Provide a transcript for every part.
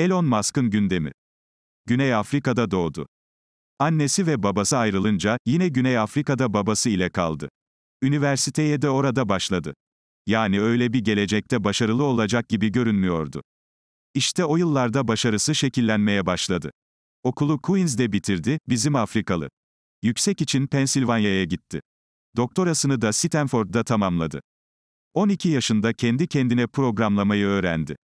Elon Musk'ın gündemi. Güney Afrika'da doğdu. Annesi ve babası ayrılınca yine Güney Afrika'da babası ile kaldı. Üniversiteye de orada başladı. Yani öyle bir gelecekte başarılı olacak gibi görünmüyordu. İşte o yıllarda başarısı şekillenmeye başladı. Okulu Queens'de bitirdi, bizim Afrikalı. Yüksek için Pensilvanya'ya gitti. Doktorasını da Stanford'da tamamladı. 12 yaşında kendi kendine programlamayı öğrendi.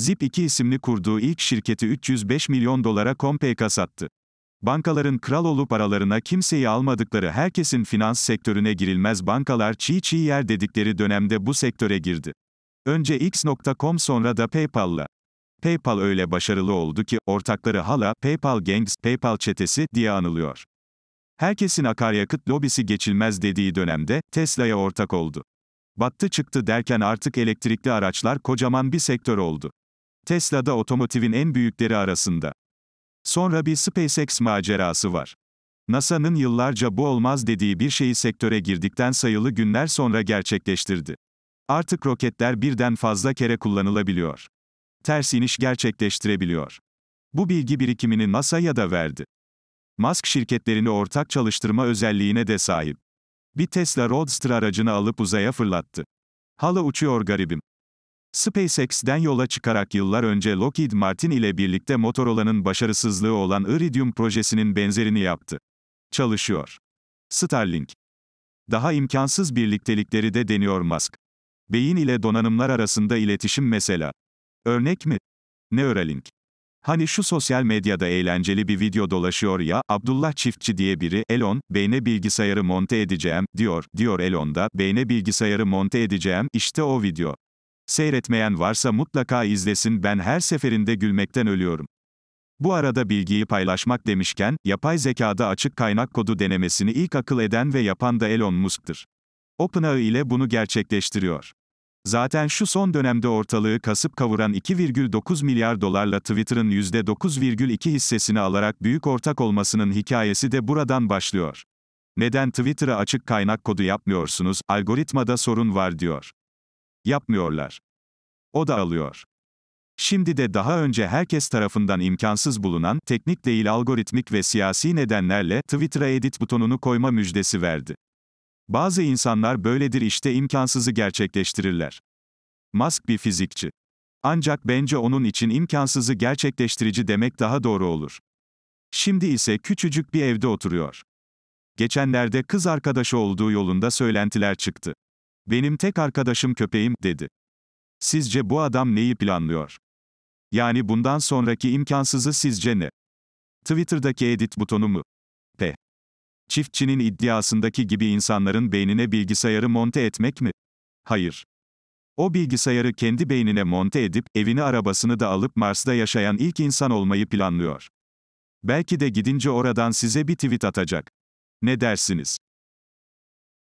Zip2 isimli kurduğu ilk şirketi 305 milyon dolara Compeka sattı. Bankaların kral olup aralarına kimseyi almadıkları herkesin finans sektörüne girilmez bankalar çiğ çiğ yer dedikleri dönemde bu sektöre girdi. Önce X.com sonra da PayPal'la. PayPal öyle başarılı oldu ki, ortakları hala PayPal Gangs, PayPal çetesi diye anılıyor. Herkesin akaryakıt lobisi geçilmez dediği dönemde, Tesla'ya ortak oldu. Battı çıktı derken artık elektrikli araçlar kocaman bir sektör oldu. Tesla da otomotivin en büyükleri arasında. Sonra bir SpaceX macerası var. NASA'nın yıllarca bu olmaz dediği bir şeyi sektöre girdikten sayılı günler sonra gerçekleştirdi. Artık roketler birden fazla kere kullanılabiliyor. Ters iniş gerçekleştirebiliyor. Bu bilgi birikimini NASA ya da verdi. Musk şirketlerini ortak çalıştırma özelliğine de sahip. Bir Tesla Roadster aracını alıp uzaya fırlattı. Hala uçuyor garibim. SpaceX'den yola çıkarak yıllar önce Lockheed Martin ile birlikte Motorola'nın başarısızlığı olan Iridium projesinin benzerini yaptı. Çalışıyor. Starlink. Daha imkansız birliktelikleri de deniyor Musk. Beyin ile donanımlar arasında iletişim mesela. Örnek mi? Neuralink. Hani şu sosyal medyada eğlenceli bir video dolaşıyor ya, Abdullah Çiftçi diye biri, Elon, beyne bilgisayarı monte edeceğim, diyor, diyor Elon da, beyne bilgisayarı monte edeceğim, işte o video. Seyretmeyen varsa mutlaka izlesin ben her seferinde gülmekten ölüyorum. Bu arada bilgiyi paylaşmak demişken, yapay zekada açık kaynak kodu denemesini ilk akıl eden ve yapan da Elon Musk'tır. OpenAI ile bunu gerçekleştiriyor. Zaten şu son dönemde ortalığı kasıp kavuran 2,9 milyar dolarla Twitter'ın %9,2 hissesini alarak büyük ortak olmasının hikayesi de buradan başlıyor. Neden Twitter'a açık kaynak kodu yapmıyorsunuz? Algoritmada sorun var diyor. Yapmıyorlar. O da alıyor. Şimdi de daha önce herkes tarafından imkansız bulunan, teknik değil algoritmik ve siyasi nedenlerle Twitter'a edit butonunu koyma müjdesi verdi. Bazı insanlar böyledir işte imkansızı gerçekleştirirler. Musk bir fizikçi. Ancak bence onun için imkansızı gerçekleştirici demek daha doğru olur. Şimdi ise küçücük bir evde oturuyor. Geçenlerde kız arkadaşı olduğu yolunda söylentiler çıktı. Benim tek arkadaşım köpeğim, dedi. Sizce bu adam neyi planlıyor? Yani bundan sonraki imkansızı sizce ne? Twitter'daki edit butonu mu? P. Çiftçinin iddiasındaki gibi insanların beynine bilgisayarı monte etmek mi? Hayır. O bilgisayarı kendi beynine monte edip, evini arabasını da alıp Mars'ta yaşayan ilk insan olmayı planlıyor. Belki de gidince oradan size bir tweet atacak. Ne dersiniz?